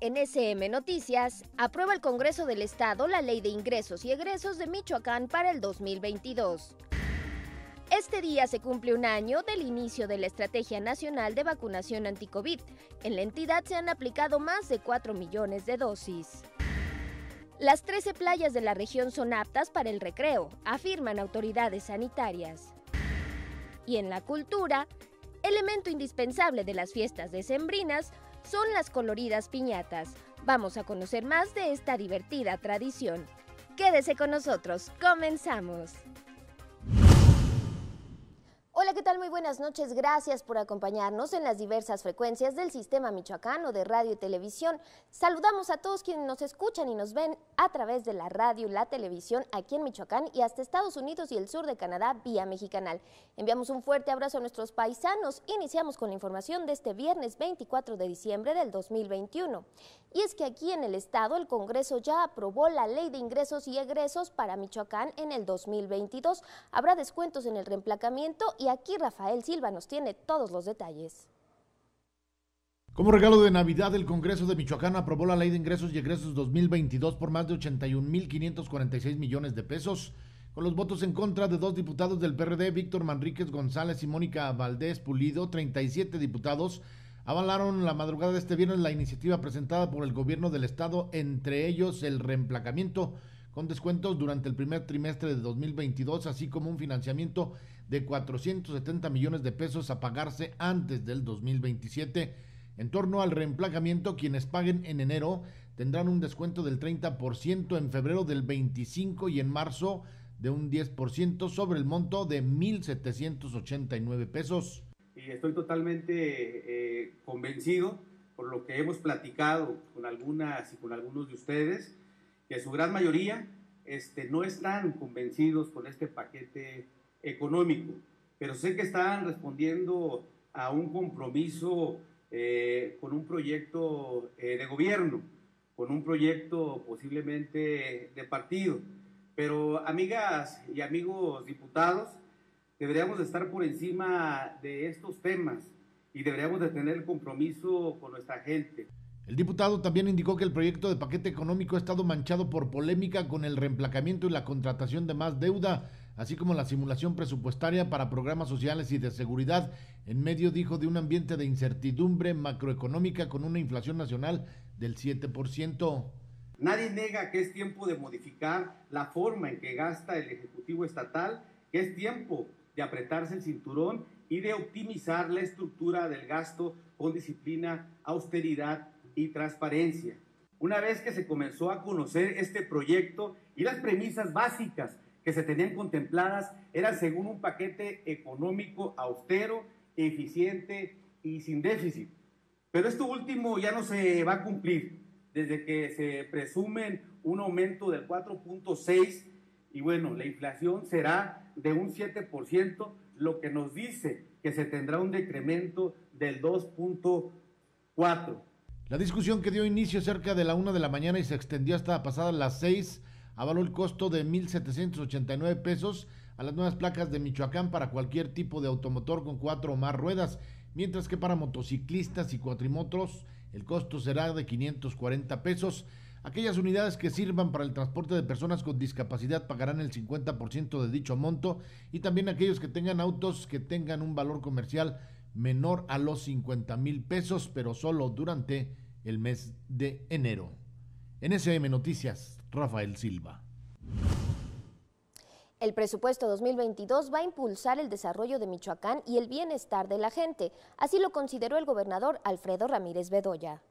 en SM Noticias, aprueba el Congreso del Estado la Ley de Ingresos y Egresos de Michoacán para el 2022. Este día se cumple un año del inicio de la Estrategia Nacional de Vacunación Anticovid. En la entidad se han aplicado más de 4 millones de dosis. Las 13 playas de la región son aptas para el recreo, afirman autoridades sanitarias. Y en la cultura, elemento indispensable de las fiestas decembrinas, son las coloridas piñatas. Vamos a conocer más de esta divertida tradición. Quédese con nosotros, comenzamos. ¿qué tal? Muy buenas noches. Gracias por acompañarnos en las diversas frecuencias del sistema michoacano de radio y televisión. Saludamos a todos quienes nos escuchan y nos ven a través de la radio, la televisión aquí en Michoacán y hasta Estados Unidos y el sur de Canadá vía Mexicanal. Enviamos un fuerte abrazo a nuestros paisanos. Iniciamos con la información de este viernes 24 de diciembre del 2021. Y es que aquí en el estado el Congreso ya aprobó la ley de ingresos y egresos para Michoacán en el 2022. Habrá descuentos en el reemplacamiento y aquí aquí Rafael Silva nos tiene todos los detalles. Como regalo de Navidad, el Congreso de Michoacán aprobó la Ley de Ingresos y Egresos 2022 por más de 81.546 millones de pesos, con los votos en contra de dos diputados del PRD, Víctor Manríquez González y Mónica Valdés Pulido, 37 diputados avalaron la madrugada de este viernes la iniciativa presentada por el gobierno del estado, entre ellos el reemplacamiento con descuentos durante el primer trimestre de 2022, así como un financiamiento de 470 millones de pesos a pagarse antes del 2027. En torno al reemplazamiento, quienes paguen en enero tendrán un descuento del 30%, en febrero del 25% y en marzo de un 10% sobre el monto de 1.789 pesos. Y estoy totalmente eh, convencido por lo que hemos platicado con algunas y con algunos de ustedes que su gran mayoría este, no están convencidos con este paquete económico, pero sé que están respondiendo a un compromiso eh, con un proyecto eh, de gobierno, con un proyecto posiblemente de partido. Pero amigas y amigos diputados, deberíamos estar por encima de estos temas y deberíamos de tener compromiso con nuestra gente. El diputado también indicó que el proyecto de paquete económico ha estado manchado por polémica con el reemplacamiento y la contratación de más deuda, así como la simulación presupuestaria para programas sociales y de seguridad, en medio, dijo, de un ambiente de incertidumbre macroeconómica con una inflación nacional del 7%. Nadie nega que es tiempo de modificar la forma en que gasta el Ejecutivo Estatal, que es tiempo de apretarse el cinturón y de optimizar la estructura del gasto con disciplina, austeridad y transparencia. Una vez que se comenzó a conocer este proyecto y las premisas básicas que se tenían contempladas eran según un paquete económico austero, eficiente y sin déficit. Pero esto último ya no se va a cumplir desde que se presumen un aumento del 4.6 y bueno, la inflación será de un 7%, lo que nos dice que se tendrá un decremento del 2.4. La discusión que dio inicio cerca de la una de la mañana y se extendió hasta pasada las 6 avaló el costo de 1.789 pesos a las nuevas placas de Michoacán para cualquier tipo de automotor con cuatro o más ruedas, mientras que para motociclistas y cuatrimotos el costo será de 540 pesos. Aquellas unidades que sirvan para el transporte de personas con discapacidad pagarán el 50% de dicho monto y también aquellos que tengan autos que tengan un valor comercial menor a los 50 mil pesos, pero solo durante el mes de enero. NSM Noticias, Rafael Silva. El presupuesto 2022 va a impulsar el desarrollo de Michoacán y el bienestar de la gente, así lo consideró el gobernador Alfredo Ramírez Bedoya.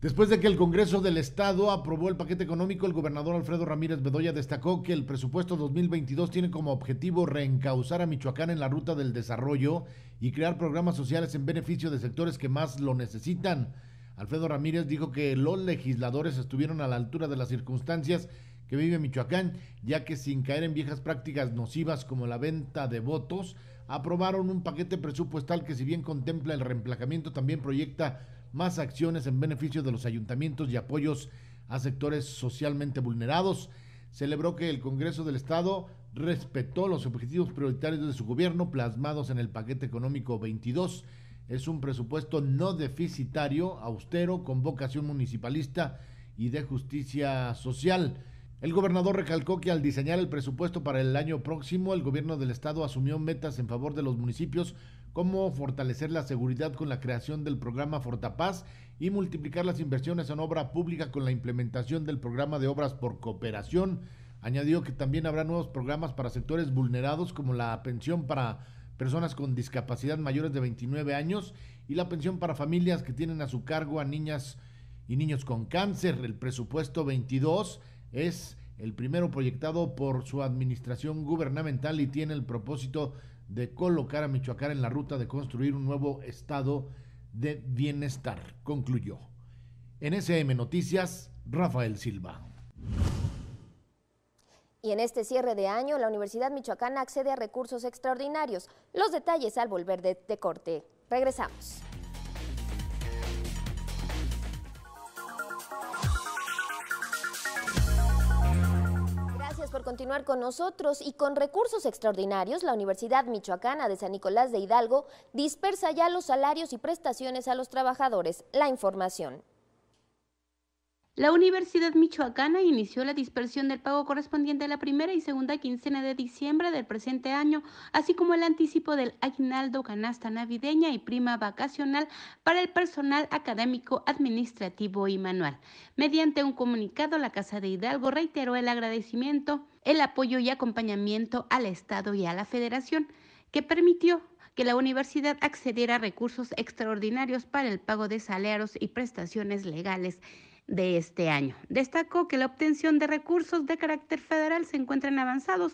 Después de que el Congreso del Estado aprobó el paquete económico, el gobernador Alfredo Ramírez Bedoya destacó que el presupuesto 2022 tiene como objetivo reencauzar a Michoacán en la ruta del desarrollo y crear programas sociales en beneficio de sectores que más lo necesitan. Alfredo Ramírez dijo que los legisladores estuvieron a la altura de las circunstancias que vive Michoacán, ya que sin caer en viejas prácticas nocivas como la venta de votos, aprobaron un paquete presupuestal que si bien contempla el reemplazamiento, también proyecta más acciones en beneficio de los ayuntamientos y apoyos a sectores socialmente vulnerados. Celebró que el Congreso del Estado respetó los objetivos prioritarios de su gobierno plasmados en el paquete económico 22 es un presupuesto no deficitario, austero, con vocación municipalista y de justicia social. El gobernador recalcó que al diseñar el presupuesto para el año próximo, el gobierno del estado asumió metas en favor de los municipios como fortalecer la seguridad con la creación del programa Fortapaz y multiplicar las inversiones en obra pública con la implementación del programa de obras por cooperación. Añadió que también habrá nuevos programas para sectores vulnerados como la pensión para personas con discapacidad mayores de 29 años y la pensión para familias que tienen a su cargo a niñas y niños con cáncer. El presupuesto 22 es el primero proyectado por su administración gubernamental y tiene el propósito de colocar a Michoacán en la ruta de construir un nuevo estado de bienestar, concluyó. En SM Noticias, Rafael Silva. Y en este cierre de año, la Universidad Michoacana accede a recursos extraordinarios. Los detalles al volver de, corte. Regresamos. Gracias por continuar con nosotros y con recursos extraordinarios, la Universidad Michoacana de San Nicolás de Hidalgo dispersa ya los salarios y prestaciones a los trabajadores. La información. La Universidad Michoacana inició la dispersión del pago correspondiente a la primera y segunda quincena de diciembre del presente año, así como el anticipo del aguinaldo, canasta navideña y prima vacacional para el personal académico, administrativo y manual. Mediante un comunicado, la Casa de Hidalgo reiteró el agradecimiento, el apoyo y acompañamiento al Estado y a la Federación, que permitió que la universidad accediera a recursos extraordinarios para el pago de salarios y prestaciones legales de este año. Destacó que la obtención de recursos de carácter federal se encuentran avanzados,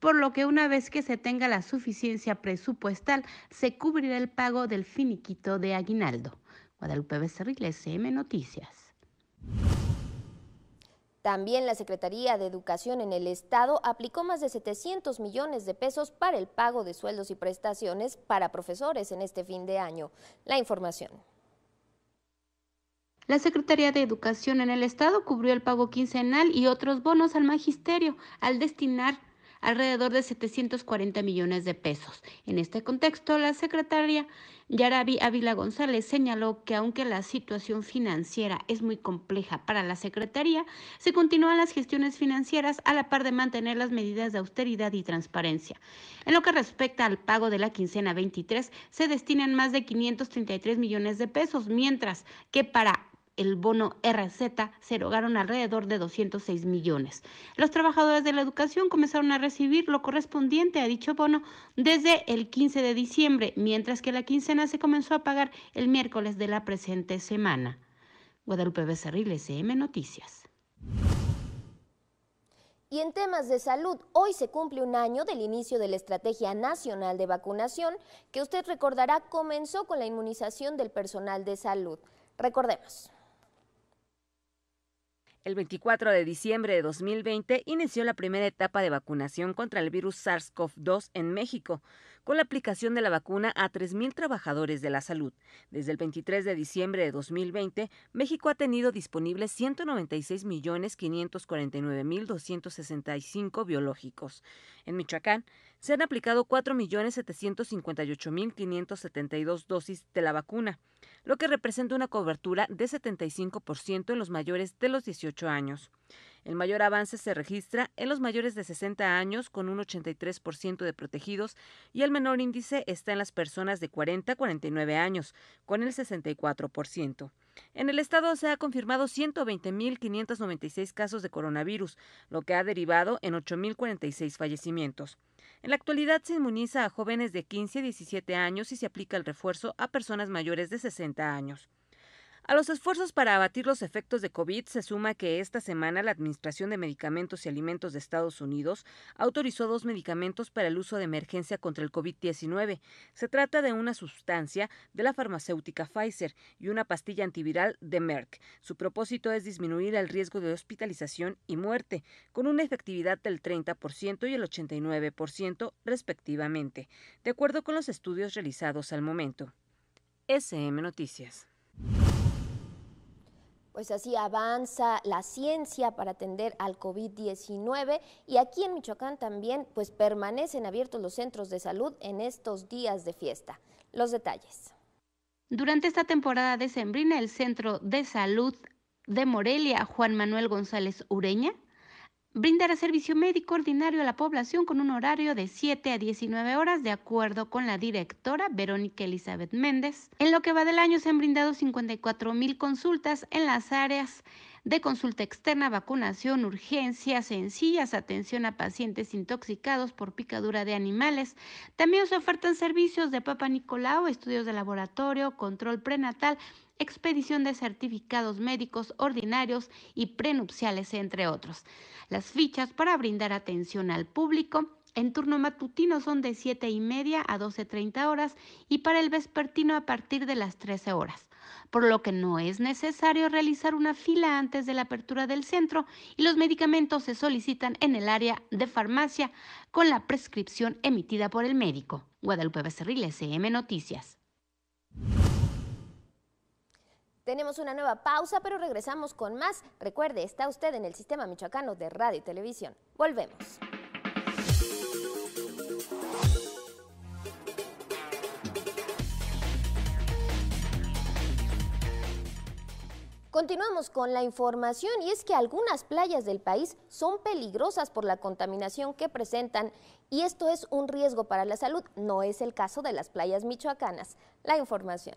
por lo que una vez que se tenga la suficiencia presupuestal, se cubrirá el pago del finiquito de aguinaldo. Guadalupe Becerril, SM Noticias. También la Secretaría de Educación en el Estado aplicó más de 700 millones de pesos para el pago de sueldos y prestaciones para profesores en este fin de año. La información. La Secretaría de Educación en el Estado cubrió el pago quincenal y otros bonos al magisterio al destinar alrededor de 740 millones de pesos. En este contexto, la secretaria Yarabi Ávila González señaló que aunque la situación financiera es muy compleja para la Secretaría, se continúan las gestiones financieras a la par de mantener las medidas de austeridad y transparencia. En lo que respecta al pago de la quincena 23, se destinan más de 533 millones de pesos, mientras que para el bono RZ se erogaron alrededor de 206 millones. Los trabajadores de la educación comenzaron a recibir lo correspondiente a dicho bono desde el 15 de diciembre, mientras que la quincena se comenzó a pagar el miércoles de la presente semana. Guadalupe Becerril, SM Noticias. Y en temas de salud, hoy se cumple un año del inicio de la Estrategia Nacional de Vacunación, que usted recordará comenzó con la inmunización del personal de salud. Recordemos. El 24 de diciembre de 2020 inició la primera etapa de vacunación contra el virus SARS-CoV-2 en México, con la aplicación de la vacuna a 3.000 trabajadores de la salud. Desde el 23 de diciembre de 2020, México ha tenido disponibles 196.549.265 biológicos. En Michoacán, se han aplicado 4.758.572 dosis de la vacuna lo que representa una cobertura de 75% en los mayores de los 18 años. El mayor avance se registra en los mayores de 60 años con un 83% de protegidos y el menor índice está en las personas de 40 a 49 años con el 64%. En el estado se ha confirmado 120.596 casos de coronavirus, lo que ha derivado en 8.046 fallecimientos. En la actualidad se inmuniza a jóvenes de 15 a 17 años y se aplica el refuerzo a personas mayores de 60 años. A los esfuerzos para abatir los efectos de COVID se suma que esta semana la Administración de Medicamentos y Alimentos de Estados Unidos autorizó dos medicamentos para el uso de emergencia contra el COVID-19. Se trata de una sustancia de la farmacéutica Pfizer y una pastilla antiviral de Merck. Su propósito es disminuir el riesgo de hospitalización y muerte, con una efectividad del 30% y el 89% respectivamente, de acuerdo con los estudios realizados al momento. SM Noticias. Pues así avanza la ciencia para atender al COVID-19 y aquí en Michoacán también pues permanecen abiertos los centros de salud en estos días de fiesta. Los detalles. Durante esta temporada decembrina, el Centro de Salud de Morelia, Juan Manuel González Ureña, Brindará servicio médico ordinario a la población con un horario de 7 a 19 horas de acuerdo con la directora Verónica Elizabeth Méndez. En lo que va del año se han brindado 54 mil consultas en las áreas de consulta externa, vacunación, urgencias sencillas, atención a pacientes intoxicados por picadura de animales. También se ofertan servicios de Papa Nicolau, estudios de laboratorio, control prenatal, expedición de certificados médicos ordinarios y prenupciales, entre otros. Las fichas para brindar atención al público en turno matutino son de 7 y media a 12.30 horas y para el vespertino a partir de las 13 horas, por lo que no es necesario realizar una fila antes de la apertura del centro y los medicamentos se solicitan en el área de farmacia con la prescripción emitida por el médico. Guadalupe Becerril, SM Noticias. Tenemos una nueva pausa, pero regresamos con más. Recuerde, está usted en el sistema michoacano de radio y televisión. Volvemos. Continuamos con la información y es que algunas playas del país son peligrosas por la contaminación que presentan y esto es un riesgo para la salud. No es el caso de las playas michoacanas. La información.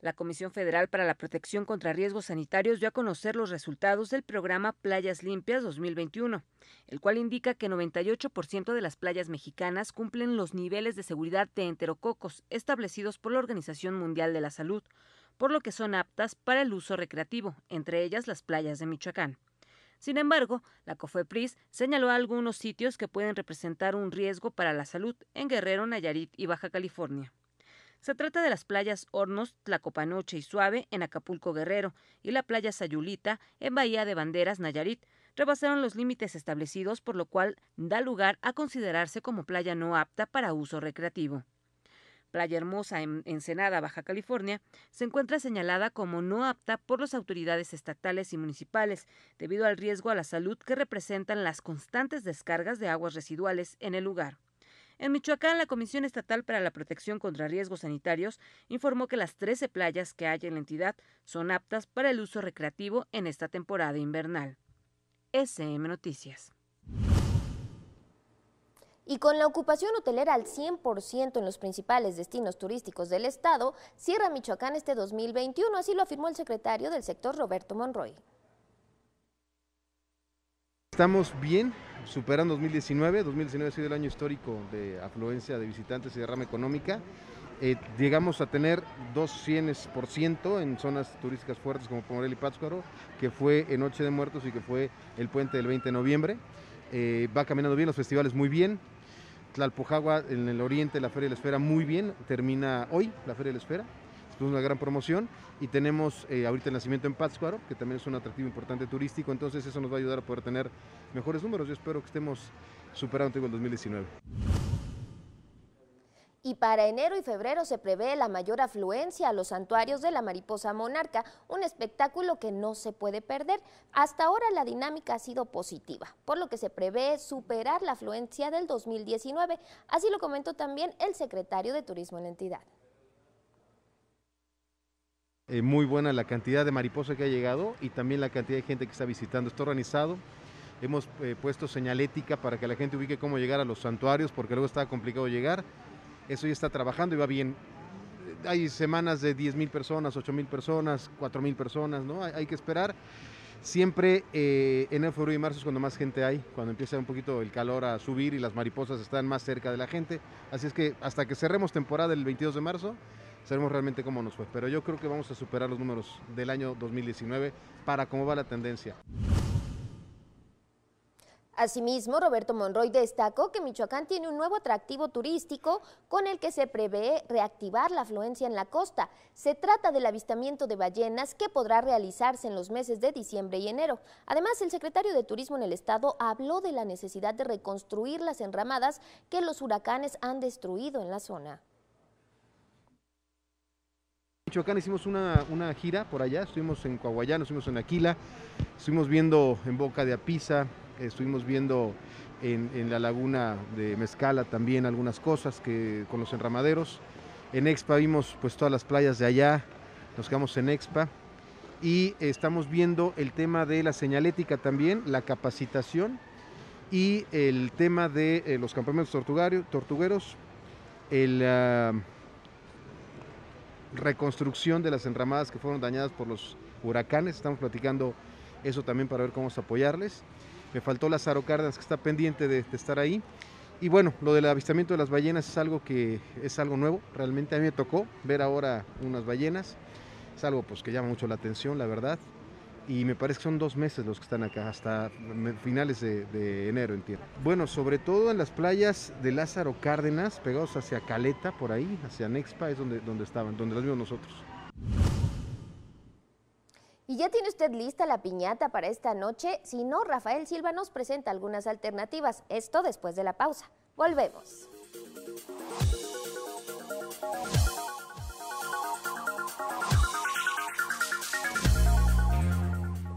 La Comisión Federal para la Protección contra Riesgos Sanitarios dio a conocer los resultados del programa Playas Limpias 2021, el cual indica que 98% de las playas mexicanas cumplen los niveles de seguridad de enterococos establecidos por la Organización Mundial de la Salud, por lo que son aptas para el uso recreativo, entre ellas las playas de Michoacán. Sin embargo, la COFEPRIS señaló algunos sitios que pueden representar un riesgo para la salud en Guerrero, Nayarit y Baja California. Se trata de las playas Hornos, Tlacopanoche y Suave en Acapulco Guerrero y la playa Sayulita en Bahía de Banderas, Nayarit. Rebasaron los límites establecidos, por lo cual da lugar a considerarse como playa no apta para uso recreativo. Playa Hermosa en Ensenada, Baja California, se encuentra señalada como no apta por las autoridades estatales y municipales debido al riesgo a la salud que representan las constantes descargas de aguas residuales en el lugar. En Michoacán, la Comisión Estatal para la Protección contra Riesgos Sanitarios informó que las 13 playas que hay en la entidad son aptas para el uso recreativo en esta temporada invernal. SM Noticias. Y con la ocupación hotelera al 100% en los principales destinos turísticos del estado, cierra Michoacán este 2021, así lo afirmó el secretario del sector Roberto Monroy. Estamos bien, superan 2019, 2019 ha sido el año histórico de afluencia de visitantes y derrama económica. Eh, llegamos a tener 200% en zonas turísticas fuertes como Pomorel y Pátzcuaro, que fue en Noche de Muertos y que fue el puente del 20 de noviembre. Eh, va caminando bien, los festivales muy bien. Tlalpujagua en el oriente, la Feria de la Esfera muy bien, termina hoy la Feria de la Esfera es una gran promoción y tenemos eh, ahorita el nacimiento en Pátzcuaro, que también es un atractivo importante turístico, entonces eso nos va a ayudar a poder tener mejores números. Yo espero que estemos superando el 2019. Y para enero y febrero se prevé la mayor afluencia a los santuarios de la mariposa monarca, un espectáculo que no se puede perder. Hasta ahora la dinámica ha sido positiva, por lo que se prevé superar la afluencia del 2019. Así lo comentó también el secretario de Turismo en la entidad. Eh, muy buena la cantidad de mariposas que ha llegado y también la cantidad de gente que está visitando. Está organizado. Hemos eh, puesto señalética para que la gente ubique cómo llegar a los santuarios, porque luego está complicado llegar. Eso ya está trabajando y va bien. Hay semanas de 10.000 personas, 8.000 personas, 4.000 personas, ¿no? Hay, que esperar. Siempre eh, en el febrero y marzo es cuando más gente hay, cuando empieza un poquito el calor a subir y las mariposas están más cerca de la gente. Así es que hasta que cerremos temporada el 22 de marzo, sabemos realmente cómo nos fue. Pero yo creo que vamos a superar los números del año 2019 para cómo va la tendencia. Asimismo, Roberto Monroy destacó que Michoacán tiene un nuevo atractivo turístico con el que se prevé reactivar la afluencia en la costa. Se trata del avistamiento de ballenas que podrá realizarse en los meses de diciembre y enero. Además, el secretario de Turismo en el Estado habló de la necesidad de reconstruir las enramadas que los huracanes han destruido en la zona acá hicimos una, una, gira por allá, estuvimos en nos fuimos en Aquila, estuvimos viendo en Boca de Apisa, estuvimos viendo en, la laguna de Mezcala también algunas cosas que, con los enramaderos. En Expa vimos pues todas las playas de allá, nos quedamos en Expa y estamos viendo el tema de la señalética también, la capacitación y el tema de eh, los campamentos tortugueros, el... Ah, reconstrucción de las enramadas que fueron dañadas por los huracanes. Estamos platicando eso también para ver cómo apoyarles. Me faltó las arocardas que está pendiente de, estar ahí. Y bueno, lo del avistamiento de las ballenas es algo que es algo nuevo. Realmente a mí me tocó ver ahora unas ballenas. Es algo pues, que llama mucho la atención, la verdad y me parece que son dos meses los que están acá, hasta finales de, enero, entiendo. Bueno, sobre todo en las playas de Lázaro Cárdenas, pegados hacia Caleta, por ahí, hacia Nexpa, es donde, donde estaban, donde las vimos nosotros. ¿Y ya tiene usted lista la piñata para esta noche? Si no, Rafael Silva nos presenta algunas alternativas. Esto después de la pausa. Volvemos.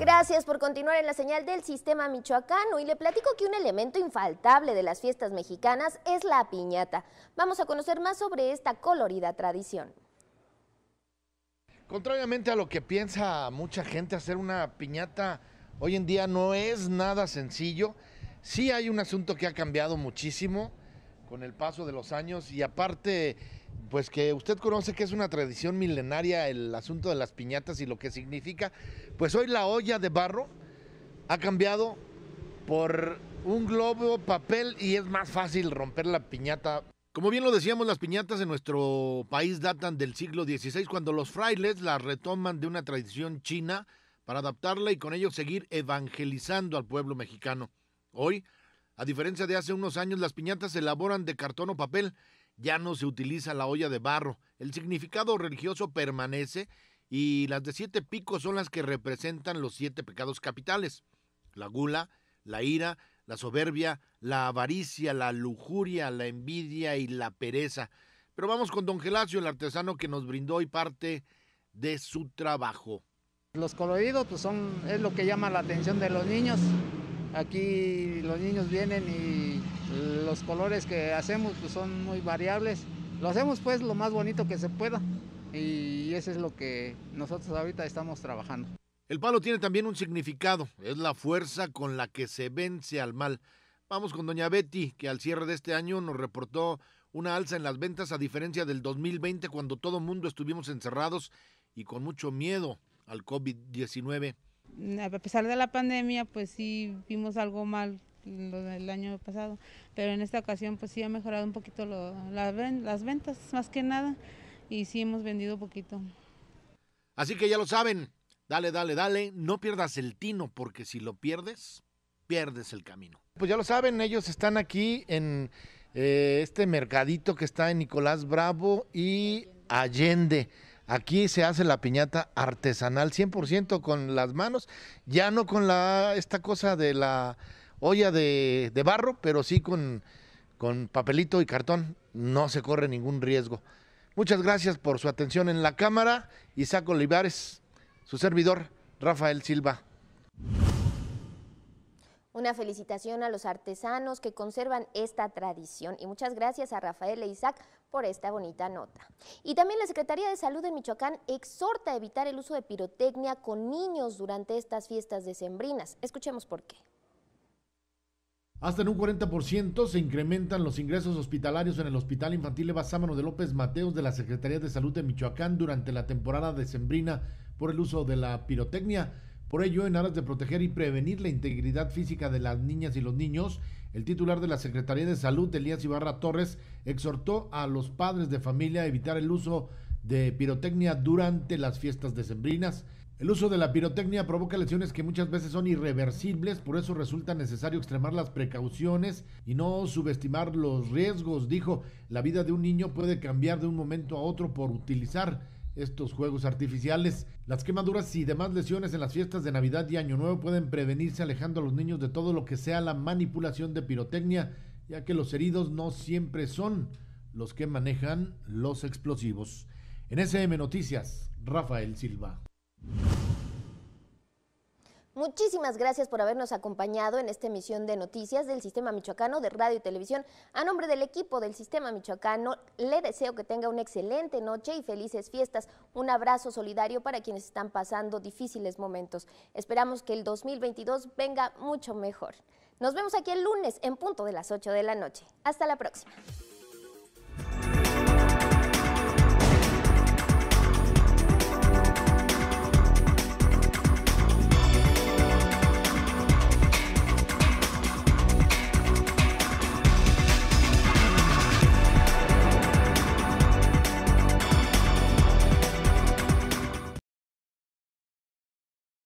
Gracias por continuar en la señal del sistema michoacano y le platico que un elemento infaltable de las fiestas mexicanas es la piñata. Vamos a conocer más sobre esta colorida tradición. Contrariamente a lo que piensa mucha gente, hacer una piñata hoy en día no es nada sencillo. Sí hay un asunto que ha cambiado muchísimo con el paso de los años y aparte pues que usted conoce que es una tradición milenaria el asunto de las piñatas y lo que significa, pues hoy la olla de barro ha cambiado por un globo, papel y es más fácil romper la piñata. Como bien lo decíamos, las piñatas en nuestro país datan del siglo XVI, cuando los frailes las retoman de una tradición china para adaptarla y con ello seguir evangelizando al pueblo mexicano. Hoy, a diferencia de hace unos años, las piñatas se elaboran de cartón o papel ya no se utiliza la olla de barro. El significado religioso permanece y las de siete picos son las que representan los siete pecados capitales. La gula, la ira, la soberbia, la avaricia, la lujuria, la envidia y la pereza. Pero vamos con don Gelacio, el artesano que nos brindó hoy parte de su trabajo. Los coloridos pues, son, es lo que llama la atención de los niños. Aquí los niños vienen y los colores que hacemos pues, son muy variables. Lo hacemos pues lo más bonito que se pueda y eso es lo que nosotros ahorita estamos trabajando. El palo tiene también un significado, es la fuerza con la que se vence al mal. Vamos con doña Betty, que al cierre de este año nos reportó una alza en las ventas a diferencia del 2020 cuando todo mundo estuvimos encerrados y con mucho miedo al COVID-19. A pesar de la pandemia, pues sí vimos algo mal el año pasado, pero en esta ocasión pues sí ha mejorado un poquito las ventas más que nada y sí hemos vendido poquito. Así que ya lo saben, dale, dale, dale, no pierdas el tino porque si lo pierdes, pierdes el camino. Pues ya lo saben, ellos están aquí en eh, este mercadito que está en Nicolás Bravo y Allende. Aquí se hace la piñata artesanal 100% con las manos, ya no con la esta cosa de la olla de, barro, pero sí con, con papelito y cartón. No se corre ningún riesgo. Muchas gracias por su atención en la cámara. Isaac Olivares, su servidor, Rafael Silva. Una felicitación a los artesanos que conservan esta tradición y muchas gracias a Rafael e Isaac por esta bonita nota. Y también la Secretaría de Salud de Michoacán exhorta a evitar el uso de pirotecnia con niños durante estas fiestas decembrinas. Escuchemos por qué. Hasta en un 40% se incrementan los ingresos hospitalarios en el Hospital Infantil de de López Mateos de la Secretaría de Salud de Michoacán durante la temporada decembrina por el uso de la pirotecnia. Por ello, en aras de proteger y prevenir la integridad física de las niñas y los niños, el titular de la Secretaría de Salud, Elías Ibarra Torres, exhortó a los padres de familia a evitar el uso de pirotecnia durante las fiestas decembrinas. El uso de la pirotecnia provoca lesiones que muchas veces son irreversibles, por eso resulta necesario extremar las precauciones y no subestimar los riesgos, dijo. La vida de un niño puede cambiar de un momento a otro por utilizar estos juegos artificiales. Las quemaduras y demás lesiones en las fiestas de Navidad y Año Nuevo pueden prevenirse alejando a los niños de todo lo que sea la manipulación de pirotecnia, ya que los heridos no siempre son los que manejan los explosivos. En SM Noticias, Rafael Silva. Muchísimas gracias por habernos acompañado en esta emisión de noticias del Sistema Michoacano de Radio y Televisión. A nombre del equipo del Sistema Michoacano, le deseo que tenga una excelente noche y felices fiestas. Un abrazo solidario para quienes están pasando difíciles momentos. Esperamos que el 2022 venga mucho mejor. Nos vemos aquí el lunes en punto de las 8 de la noche. Hasta la próxima.